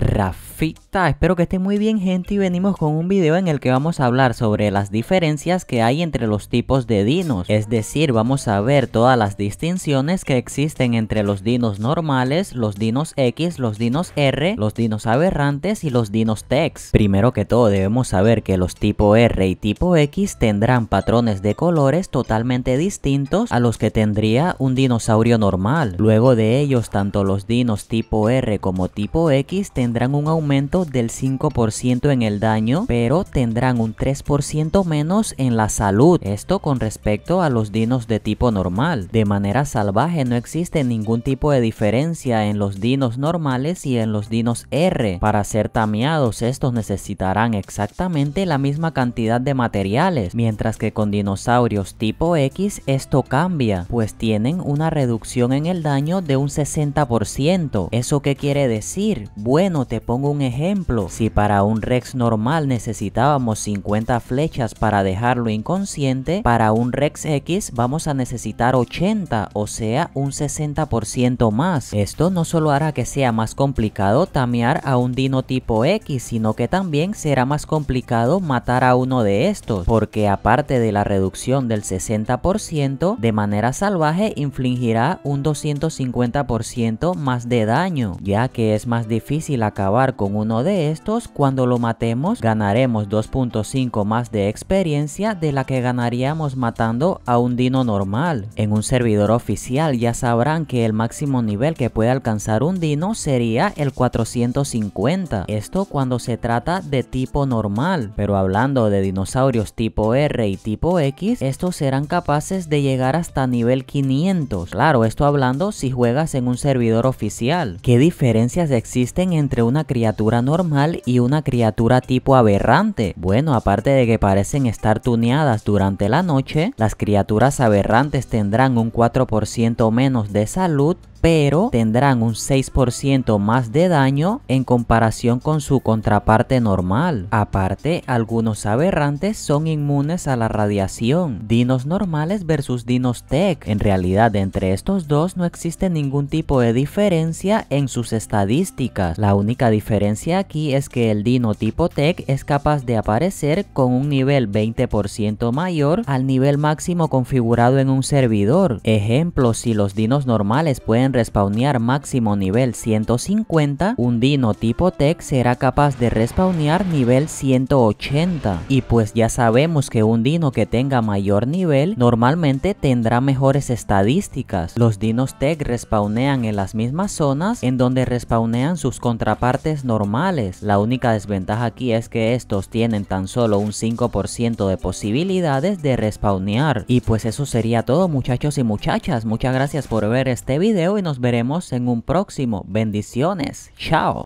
¡Gracias! fita Espero que esté muy bien gente y venimos con un video en el que vamos a hablar sobre las diferencias que hay entre los tipos de dinos. Es decir, vamos a ver todas las distinciones que existen entre los dinos normales, los dinos X, los dinos R, los dinos aberrantes y los dinos Tex. Primero que todo debemos saber que los tipo R y tipo X tendrán patrones de colores totalmente distintos a los que tendría un dinosaurio normal. Luego de ellos tanto los dinos tipo R como tipo X tendrán un aumento del 5% en el daño, pero tendrán un 3% menos en la salud. Esto con respecto a los dinos de tipo normal. De manera salvaje no existe ningún tipo de diferencia en los dinos normales y en los dinos R. Para ser tameados estos necesitarán exactamente la misma cantidad de materiales, mientras que con dinosaurios tipo X esto cambia, pues tienen una reducción en el daño de un 60%. ¿Eso qué quiere decir? Bueno, te pongo un ejemplo, si para un Rex normal necesitábamos 50 flechas para dejarlo inconsciente, para un Rex X vamos a necesitar 80, o sea un 60% más. Esto no solo hará que sea más complicado tamear a un dino tipo X, sino que también será más complicado matar a uno de estos, porque aparte de la reducción del 60%, de manera salvaje infligirá un 250% más de daño, ya que es más difícil acabar con uno de estos, cuando lo matemos ganaremos 2.5 más de experiencia de la que ganaríamos matando a un dino normal. En un servidor oficial ya sabrán que el máximo nivel que puede alcanzar un dino sería el 450. Esto cuando se trata de tipo normal, pero hablando de dinosaurios tipo R y tipo X, estos serán capaces de llegar hasta nivel 500. Claro, esto hablando si juegas en un servidor oficial. ¿Qué diferencias existen entre un una criatura normal y una criatura tipo aberrante. Bueno, aparte de que parecen estar tuneadas durante la noche, las criaturas aberrantes tendrán un 4% menos de salud pero tendrán un 6% más de daño en comparación con su contraparte normal. Aparte, algunos aberrantes son inmunes a la radiación. Dinos normales versus dinos tech. En realidad, entre estos dos no existe ningún tipo de diferencia en sus estadísticas. La única diferencia aquí es que el Dino tipo Tech es capaz de aparecer con un nivel 20% mayor al nivel máximo configurado en un servidor. Ejemplo, si los dinos normales pueden respawnear máximo nivel 150, un dino tipo Tech será capaz de respawnear nivel 180. Y pues ya sabemos que un dino que tenga mayor nivel normalmente tendrá mejores estadísticas. Los dinos Tech respawnean en las mismas zonas en donde respawnean sus contrapartes partes normales. La única desventaja aquí es que estos tienen tan solo un 5% de posibilidades de respawnear. Y pues eso sería todo muchachos y muchachas. Muchas gracias por ver este video y nos veremos en un próximo. Bendiciones. Chao.